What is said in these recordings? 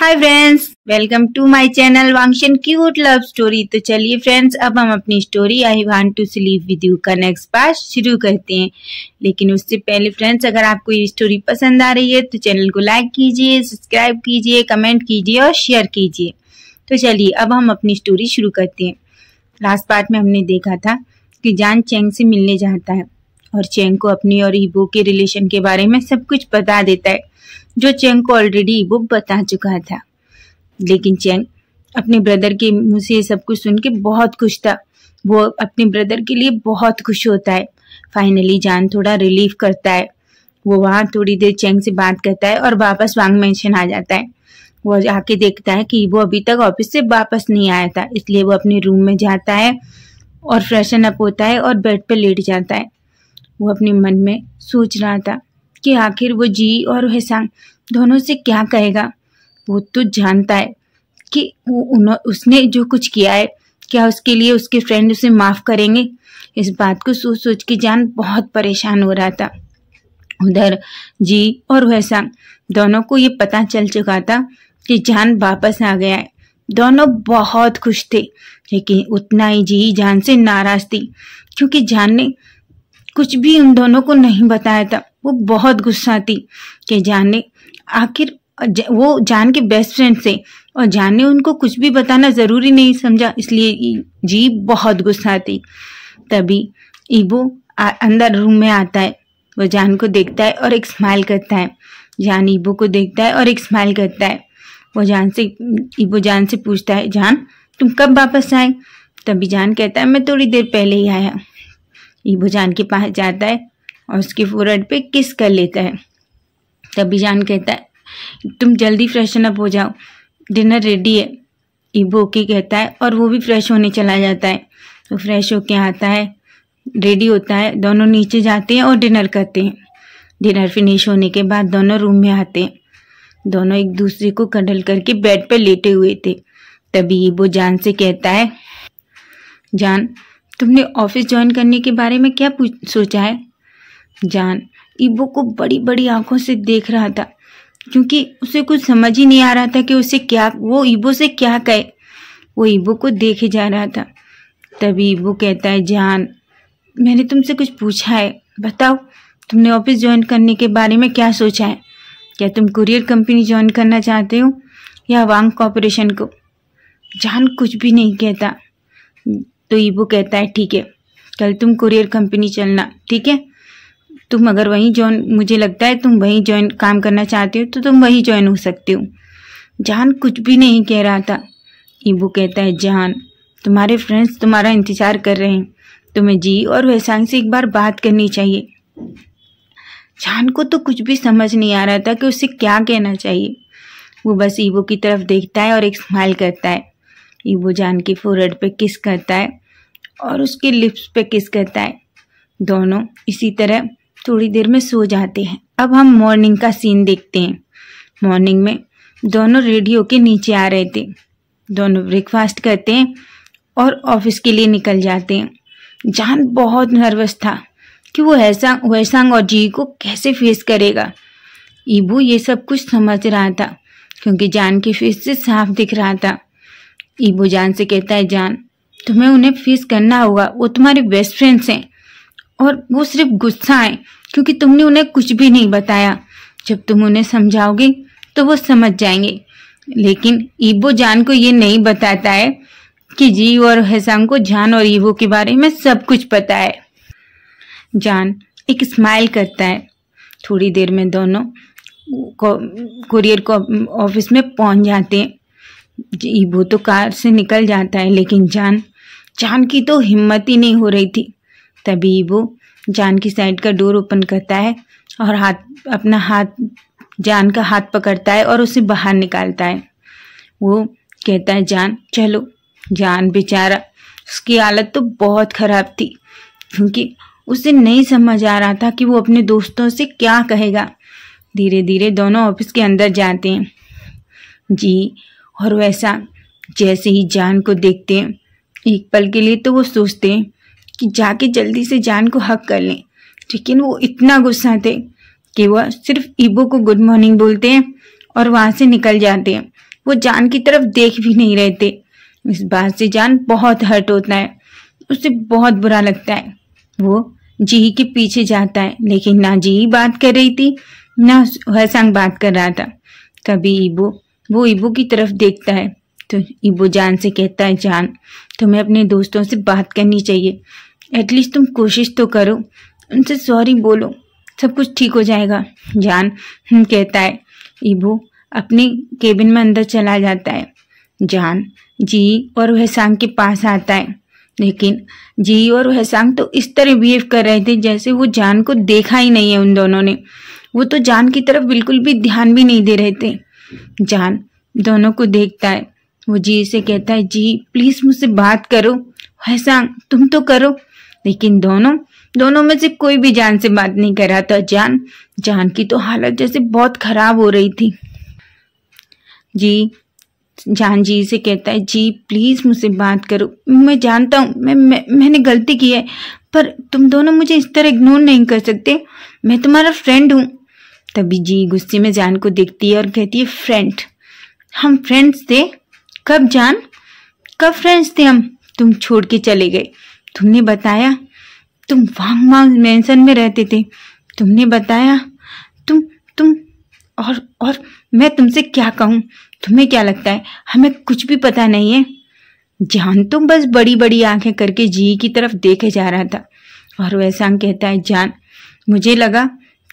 hi friends welcome to my channel वांगशन cute love story तो चलिए फ्रेंड्स अब हम अपनी story I want to sleep with you का नेक्स्ट पार्ट शुरू करते हैं लेकिन उससे पहले फ्रेंड्स अगर आपको ये स्टोरी पसंद आ रही है तो चैनल को लाइक कीजिए सब्सक्राइब कीजिए कमेंट कीजिए और शेयर कीजिए तो चलिए अब हम अपनी स्टोरी शुरू करते हैं लास्ट पार्ट में हमने देखा था कि जान चेंग से मिलने जाता है और चेंग को अपनी और ईबो के रिलेशन के बारे में सब कुछ बता देता है जो चेंग को ऑलरेडी वो बता चुका था लेकिन चैंग अपने ब्रदर के मुंह से ये सब कुछ सुन के बहुत खुश था वो अपने ब्रदर के लिए बहुत खुश होता है फाइनली जान थोड़ा रिलीफ करता है वो वहाँ थोड़ी देर चैंग से बात करता है और वापस वांग मेंशन आ जाता है वो आके देखता है कि वो अभी तक ऑफिस से वापस नहीं आया था इसलिए वो अपने रूम में जाता है और फ्रेशन अप होता है और बेड पर लेट जाता है वो अपने मन में सोच रहा था कि आखिर वो जी और हेसांग दोनों से क्या कहेगा वो तो जानता है कि वो उसने जो कुछ किया है क्या उसके लिए उसके फ्रेंड उसे माफ़ करेंगे इस बात को सोच सोच के जान बहुत परेशान हो रहा था उधर जी और वैसांग दोनों को ये पता चल चुका था कि जान वापस आ गया है दोनों बहुत खुश थे लेकिन उतना ही जी जान से नाराज थी क्योंकि जान ने कुछ भी उन दोनों को नहीं बताया था वो बहुत गुस्सा थी कि जाने आखिर वो जान के बेस्ट फ्रेंड से और जान ने उनको कुछ भी बताना ज़रूरी नहीं समझा इसलिए जी बहुत गुस्सा थी तभी ईबो अंदर रूम में आता है वो जान को देखता है और एक स्माइल करता है जान ईबो को देखता है और एक स्माइल करता है वो जान से ईबो जान से पूछता है जान तुम कब वापस आए तभी जान कहता है मैं थोड़ी देर पहले ही आया ईबो जान के पास जाता है और उसकी फोरहेड पे किस कर लेता है तभी जान कहता है तुम जल्दी फ्रेशन अप हो जाओ डिनर रेडी है ईबो के कहता है और वो भी फ्रेश होने चला जाता है तो फ्रेश होके आता है रेडी होता है दोनों नीचे जाते हैं और डिनर करते हैं डिनर फिनिश होने के बाद दोनों रूम में आते हैं दोनों एक दूसरे को कंडल करके बेड पर लेटे हुए थे तभी ईबो जान से कहता है जान तुमने ऑफिस ज्वाइन करने के बारे में क्या सोचा है जान ईबो को बड़ी बड़ी आंखों से देख रहा था क्योंकि उसे कुछ समझ ही नहीं आ रहा था कि उसे क्या वो ईबो से क्या कहे वो ईबो को देखे जा रहा था तभी ईबो कहता है जान मैंने तुमसे कुछ पूछा है बताओ तुमने ऑफिस ज्वाइन करने के बारे में क्या सोचा है क्या तुम कुरियर कंपनी ज्वाइन करना चाहते हो या वांग कॉपोरेशन को जान कुछ भी नहीं कहता तो ईबो कहता है ठीक है कल तुम कुरियर कंपनी चलना ठीक है तुम अगर वहीं ज्वाइन मुझे लगता है तुम वहीं ज्वाइन काम करना चाहते हो तो तुम वहीं ज्वाइन हो सकते हो जहान कुछ भी नहीं कह रहा था इबू कहता है जहान तुम्हारे फ्रेंड्स तुम्हारा इंतज़ार कर रहे हैं तुम्हें जी और वैसांग से एक बार बात करनी चाहिए जहान को तो कुछ भी समझ नहीं आ रहा था कि उसे क्या कहना चाहिए वो बस ईबो की तरफ देखता है और एक स्माइल करता है ईबो जान के फोरहेड पे किस करता है और उसके लिप्स पे किस करता है दोनों इसी तरह थोड़ी देर में सो जाते हैं अब हम मॉर्निंग का सीन देखते हैं मॉर्निंग में दोनों रेडियो के नीचे आ रहे थे दोनों ब्रेकफास्ट करते हैं और ऑफिस के लिए निकल जाते हैं जान बहुत नर्वस था कि वो हैसांग वैसांग और जी को कैसे फेस करेगा ईबू ये सब कुछ समझ रहा था क्योंकि जान की फेस से साफ दिख रहा था ईबू जान से कहता है जान तुम्हें उन्हें फेस करना होगा वो तुम्हारे बेस्ट फ्रेंड्स हैं और वो सिर्फ गुस्सा है क्योंकि तुमने उन्हें कुछ भी नहीं बताया जब तुम उन्हें समझाओगे तो वो समझ जाएंगे लेकिन ईबो जान को ये नहीं बताता है कि जीव और हैसाम को जान और ईवो के बारे में सब कुछ पता है जान एक स्माइल करता है थोड़ी देर में दोनों कुरियर को ऑफिस में पहुंच जाते हैं ईबो तो कार से निकल जाता है लेकिन जान जान की तो हिम्मत ही नहीं हो रही थी तभी ईबो जान की साइड का डोर ओपन करता है और हाथ अपना हाथ जान का हाथ पकड़ता है और उसे बाहर निकालता है वो कहता है जान चलो जान बेचारा उसकी हालत तो बहुत ख़राब थी क्योंकि उसे नहीं समझ आ रहा था कि वो अपने दोस्तों से क्या कहेगा धीरे धीरे दोनों ऑफिस के अंदर जाते हैं जी और वैसा जैसे ही जान को देखते हैं एक पल के लिए तो वो सोचते हैं कि जाके जल्दी से जान को हक कर लें लेकिन वो इतना गुस्सा थे कि वह सिर्फ ईबो को गुड मॉर्निंग बोलते हैं और वहाँ से निकल जाते हैं वो जान की तरफ देख भी नहीं रहते इस बात से जान बहुत हर्ट होता है उसे बहुत बुरा लगता है वो जी के पीछे जाता है लेकिन ना जी बात कर रही थी ना हसंग बात कर रहा था तभी ईबो वो ईबो की तरफ देखता है तो ईबो जान से कहता है जान तुम्हें अपने दोस्तों से बात करनी चाहिए एटलीस्ट तुम कोशिश तो करो उनसे सॉरी बोलो सब कुछ ठीक हो जाएगा जान हम्म, कहता है ईबू अपने केबिन में अंदर चला जाता है जान जी और वहसांग के पास आता है लेकिन जी और वहसांग तो इस तरह बिहेव कर रहे थे जैसे वो जान को देखा ही नहीं है उन दोनों ने वो तो जान की तरफ बिल्कुल भी ध्यान भी नहीं दे रहे थे जान दोनों को देखता है वो जी से कहता है जी प्लीज़ मुझसे बात करो वहसांग तुम तो करो लेकिन दोनों दोनों में से कोई भी जान से बात नहीं कर रहा था जान जान की तो हालत जैसे बहुत खराब हो रही थी जी जान जी से कहता है जी प्लीज़ मुझसे बात करो मैं जानता हूँ मैं, मैं मैंने गलती की है पर तुम दोनों मुझे इस तरह इग्नोर नहीं कर सकते मैं तुम्हारा फ्रेंड हूँ तभी जी गुस्से में जान को देखती है और कहती है फ्रेंड हम फ्रेंड्स थे कब जान कब फ्रेंड्स थे हम तुम छोड़ के चले गए तुमने बताया तुम वांग वांग मेंशन में रहते थे तुमने बताया तुम तुम और और मैं तुमसे क्या कहूँ तुम्हें क्या लगता है हमें कुछ भी पता नहीं है जान तो बस बड़ी बड़ी आंखें करके जी की तरफ देखे जा रहा था और वैसा कहता है जान मुझे लगा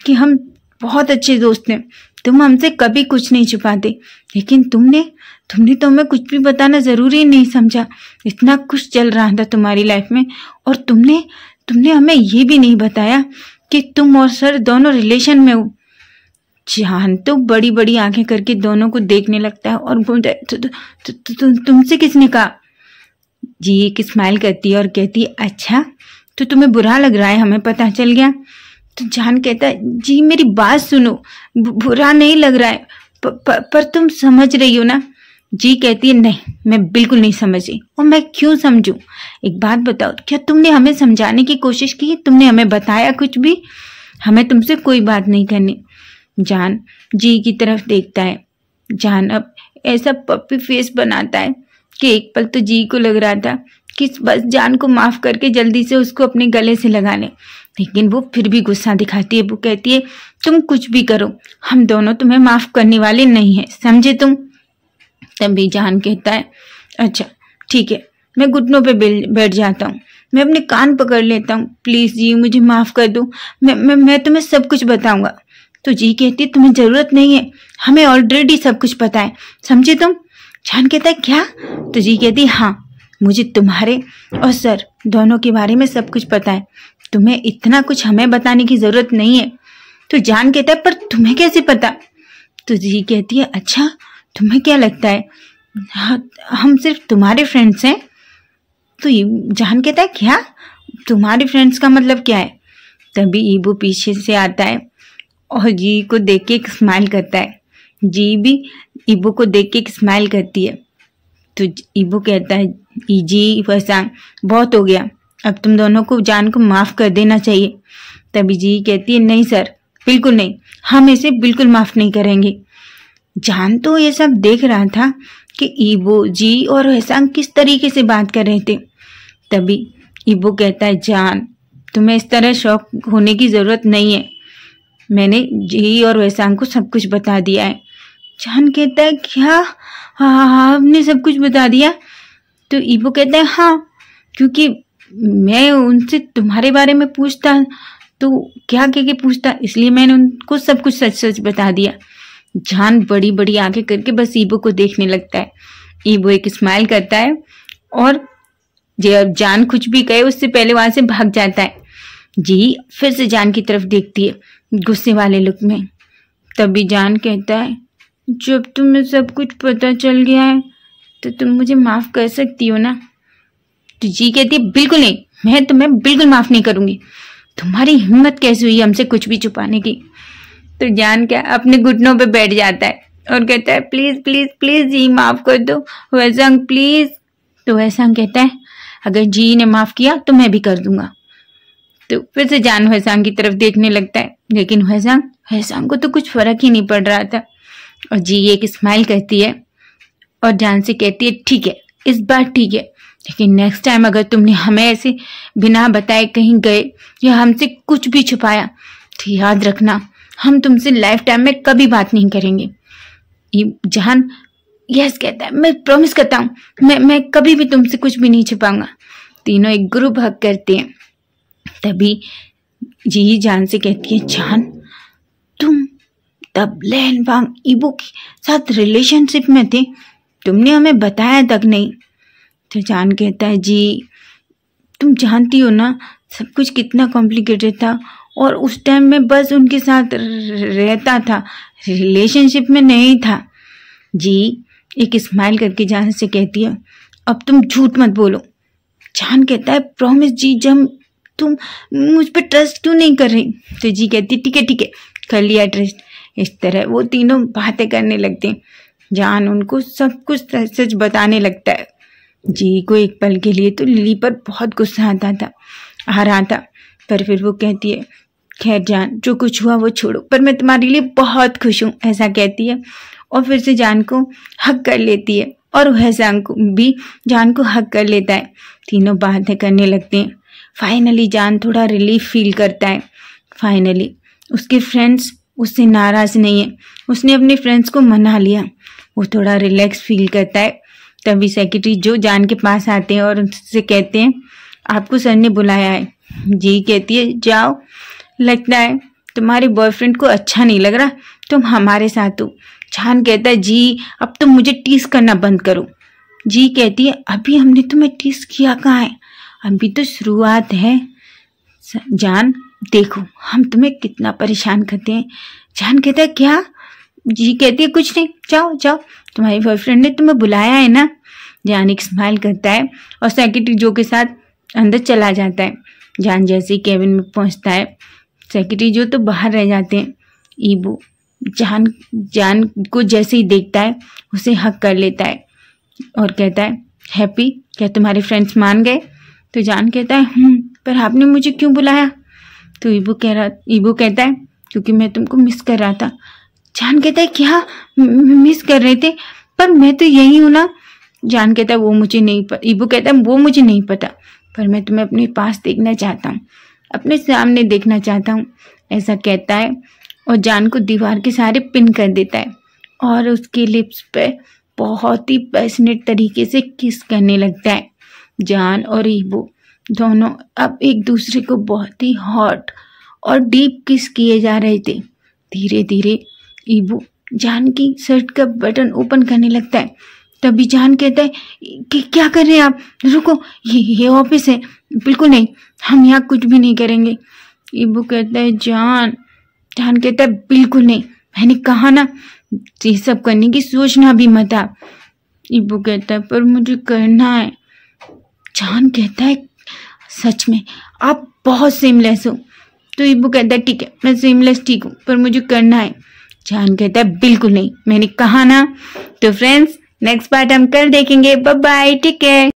कि हम बहुत अच्छे दोस्त हैं तुम हमसे कभी कुछ नहीं छुपाते लेकिन तुमने तुमने तो हमें कुछ भी बताना ज़रूरी नहीं समझा इतना कुछ चल रहा था तुम्हारी लाइफ में और तुमने तुमने हमें ये भी नहीं बताया कि तुम और सर दोनों रिलेशन में हो जान तो बड़ी बड़ी आंखें करके दोनों को देखने लगता है और बोलता है तो, तो, तो, तो, तुमसे किसने कहा जी एक स्माइल करती है और कहती है अच्छा तो तुम्हें बुरा लग रहा है हमें पता चल गया तो जान कहता है जी मेरी बात सुनो बुरा नहीं लग रहा है प, प, पर तुम समझ रही हो ना जी कहती है नहीं मैं बिल्कुल नहीं समझी और मैं क्यों समझूं एक बात बताओ क्या तुमने हमें समझाने की कोशिश की तुमने हमें बताया कुछ भी हमें तुमसे कोई बात नहीं करनी जान जी की तरफ देखता है जान अब ऐसा पप्पी फेस बनाता है कि एक पल तो जी को लग रहा था कि बस जान को माफ़ करके जल्दी से उसको अपने गले से लगा लें लेकिन वो फिर भी गुस्सा दिखाती है वो कहती है तुम कुछ भी करो हम दोनों तुम्हें माफ़ करने वाले नहीं हैं समझे तुम तभी जान कहता है अच्छा ठीक है मैं घुटनों पे बैठ जाता हूँ मैं अपने कान पकड़ लेता हूँ प्लीज़ जी मुझे माफ़ कर दो मैं मैं मैं तुम्हें सब कुछ बताऊँगा तो जी कहती तुम्हें ज़रूरत नहीं है हमें ऑलरेडी सब कुछ पता है समझे तुम जान कहता है क्या तो जी कहती हाँ मुझे तुम्हारे और सर दोनों के बारे में सब कुछ पता है तुम्हें इतना कुछ हमें बताने की जरूरत नहीं है तो जान कहता है पर तुम्हें कैसे पता तो जी कहती है अच्छा तुम्हें क्या लगता है हाँ, हम सिर्फ तुम्हारे फ्रेंड्स हैं तो जान कहता है क्या तुम्हारे फ्रेंड्स का मतलब क्या है तभी ईबू पीछे से आता है और जी को देख के एक स्माइल करता है जी भी ईबू को देख के एक स्माइल करती है तो इबू कहता है ईजी फरसान बहुत हो गया अब तुम दोनों को जान को माफ़ कर देना चाहिए तभी जी कहती है नहीं सर बिल्कुल नहीं हम इसे बिल्कुल माफ़ नहीं करेंगे जान तो ये सब देख रहा था कि ईबो जी और हसांग किस तरीके से बात कर रहे थे तभी ईबो कहता है जान तुम्हें इस तरह शौक होने की ज़रूरत नहीं है मैंने जी और वैसांग को सब कुछ बता दिया है जान कहता है क्या हाँ हाँ हाँ हमने सब कुछ बता दिया तो ईबो कहता है हाँ क्योंकि मैं उनसे तुम्हारे बारे में पूछता तो क्या कह के पूछता इसलिए मैंने उनको सब कुछ सच सच बता दिया जान बड़ी बड़ी आंखें करके बस ईबो को देखने लगता है ईबो एक स्माइल करता है और जब जान कुछ भी कहे उससे पहले वहां से भाग जाता है जी फिर से जान की तरफ देखती है गुस्से वाले लुक में तभी जान कहता है जब तुम्हें सब कुछ पता चल गया है तो तुम मुझे माफ़ कर सकती हो ना तो जी कहती है बिल्कुल नहीं मैं तुम्हें बिल्कुल माफ़ नहीं करूंगी तुम्हारी हिम्मत कैसे हुई हमसे कुछ भी छुपाने की तो जान क्या अपने घुटनों पे बैठ जाता है और कहता है प्लीज़ प्लीज़ प्लीज़ जी माफ़ कर दो वैसंग प्लीज़ तो वैसंग कहता है अगर जी ने माफ़ किया तो मैं भी कर दूंगा तो फिर से जान वैसांग की तरफ देखने लगता है लेकिन वैसांग वैसांग को तो कुछ फ़र्क ही नहीं पड़ रहा था और जी एक स्माइल कहती है और जान से कहती है ठीक है इस बार ठीक है लेकिन नेक्स्ट टाइम अगर तुमने हमें ऐसे बिना बताए कहीं गए या हमसे कुछ भी छुपाया तो याद रखना हम तुमसे लाइफ टाइम में कभी बात नहीं करेंगे ये जहान यस कहता है मैं प्रॉमिस करता हूँ मैं मैं कभी भी तुमसे कुछ भी नहीं छुपाऊंगा तीनों एक ग्रुप हक करते हैं तभी जी जान से कहती है जान तुम तब लहन वांग इबू के साथ रिलेशनशिप में थे तुमने हमें बताया तक नहीं तो जान कहता है जी तुम जानती हो ना सब कुछ कितना कॉम्प्लिकेटेड था और उस टाइम में बस उनके साथ रहता था रिलेशनशिप में नहीं था जी एक स्माइल करके जान से कहती है अब तुम झूठ मत बोलो जान कहता है प्रॉमिस जी जब तुम मुझ पर ट्रस्ट क्यों नहीं कर रही तो जी कहती ठीक है ठीक है कर लिया ट्रस्ट इस तरह वो तीनों बातें करने लगते हैं जान उनको सब कुछ सच बताने लगता है जी को एक पल के लिए तो लिली पर बहुत गुस्सा आता था आ रहा था पर फिर वो कहती है खैर जान जो कुछ हुआ वो छोड़ो पर मैं तुम्हारे लिए बहुत खुश हूँ ऐसा कहती है और फिर से जान को हक कर लेती है और वह जान को भी जान को हक कर लेता है तीनों बातें करने लगते हैं फाइनली जान थोड़ा रिलीफ फील करता है फाइनली उसके फ्रेंड्स उससे नाराज नहीं है उसने अपने फ्रेंड्स को मना लिया वो थोड़ा रिलैक्स फील करता है तभी सेक्रेटरी जो जान के पास आते हैं और उनसे कहते हैं आपको सर ने बुलाया है जी कहती है जाओ लगता है तुम्हारे बॉयफ्रेंड को अच्छा नहीं लग रहा तुम हमारे साथ हो जान कहता है जी अब तुम मुझे टीस करना बंद करो जी कहती है अभी हमने तुम्हें टीस किया कहाँ है अभी तो शुरुआत है जान देखो हम तुम्हें कितना परेशान करते हैं जान कहता है क्या जी कहती है कुछ नहीं जाओ जाओ तुम्हारी बॉयफ्रेंड ने तुम्हें बुलाया है ना जान एक स्माइल करता है और सेक्रेटरी जो के साथ अंदर चला जाता है जान जैसे ही केबिन में पहुंचता है सेक्रेटरी जो तो बाहर रह जाते हैं ईबो जान जान को जैसे ही देखता है उसे हक कर लेता है और कहता है हैप्पी क्या तुम्हारे फ्रेंड्स मान गए तो जान कहता है हम्म, पर आपने मुझे क्यों बुलाया तो ईबू कह रहा ईबू कहता है क्योंकि मैं तुमको मिस कर रहा था जान कहता है क्या मिस कर रहे थे पर मैं तो यही हूँ ना जान कहता है वो मुझे नहीं पता इबू कहता है वो मुझे नहीं पता पर मैं तुम्हें अपने पास देखना चाहता हूँ अपने सामने देखना चाहता हूँ ऐसा कहता है और जान को दीवार के सहारे पिन कर देता है और उसके लिप्स पे बहुत ही पैसनेट तरीके से किस करने लगता है जान और इबू दोनों अब एक दूसरे को बहुत ही हॉट और डीप किस किए जा रहे थे धीरे धीरे ईबू जान की शर्ट का बटन ओपन करने लगता है तभी जान कहता है कि क्या कर रहे हैं आप रुको ये ये ऑफिस है बिल्कुल नहीं हम यहाँ कुछ भी नहीं करेंगे ईबू कहता है जान जान कहता है बिल्कुल नहीं मैंने कहा ना ये सब करने की सोचना भी मत आप ईबू कहता है पर मुझे करना है जान कहता है सच में आप बहुत सिमलेस हो तो इबू कहता है ठीक है मैं सिमलेस ठीक हूँ पर मुझे करना है जान कहता है बिल्कुल नहीं मैंने कहा ना तो फ्रेंड्स नेक्स्ट पार्ट हम कल देखेंगे बाय बाय टेक केयर